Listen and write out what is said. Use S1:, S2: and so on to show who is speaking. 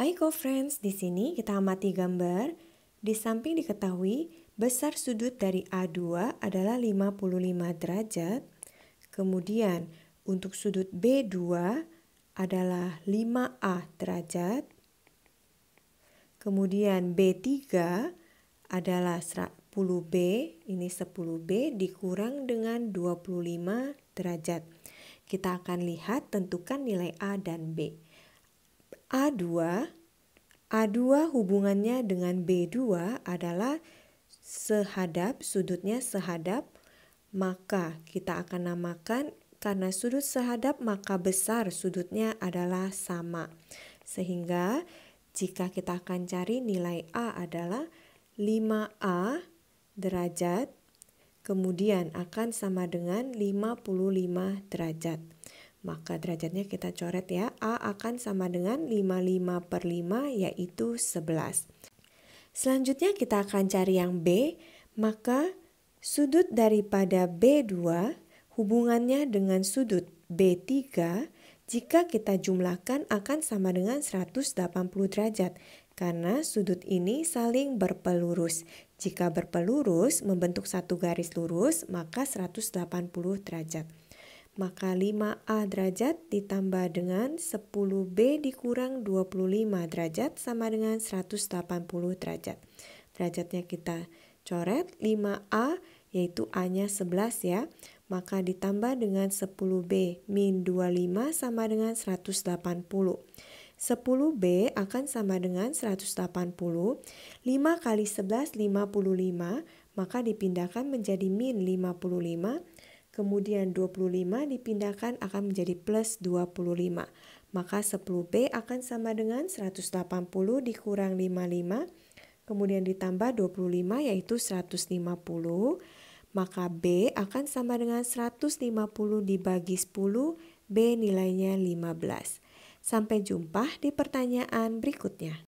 S1: Hai co-friends, di sini kita amati gambar. Di samping diketahui, besar sudut dari A2 adalah 55 derajat. Kemudian, untuk sudut B2 adalah 5A derajat. Kemudian B3 adalah 10B, ini 10B dikurang dengan 25 derajat. Kita akan lihat tentukan nilai A dan B. A2 A2 hubungannya dengan B2 adalah sehadap, sudutnya sehadap, maka kita akan namakan karena sudut sehadap maka besar sudutnya adalah sama. Sehingga jika kita akan cari nilai A adalah 5A derajat, kemudian akan sama dengan 55 derajat. Maka derajatnya kita coret ya. A akan sama dengan 55 per 5 yaitu 11. Selanjutnya kita akan cari yang B. Maka sudut daripada B2 hubungannya dengan sudut B3 jika kita jumlahkan akan sama dengan 180 derajat karena sudut ini saling berpelurus. Jika berpelurus membentuk satu garis lurus, maka 180 derajat maka 5A derajat ditambah dengan 10B dikurang 25 derajat sama dengan 180 derajat. Derajatnya kita coret 5A yaitu A-nya 11 ya, maka ditambah dengan 10B min 25 sama dengan 180. 10B akan sama dengan 180, 5 kali 11 55, maka dipindahkan menjadi min 55, Kemudian 25 dipindahkan akan menjadi plus 25. Maka 10B akan sama dengan 180 dikurang 55. Kemudian ditambah 25 yaitu 150. Maka B akan sama dengan 150 dibagi 10. B nilainya 15. Sampai jumpa di pertanyaan berikutnya.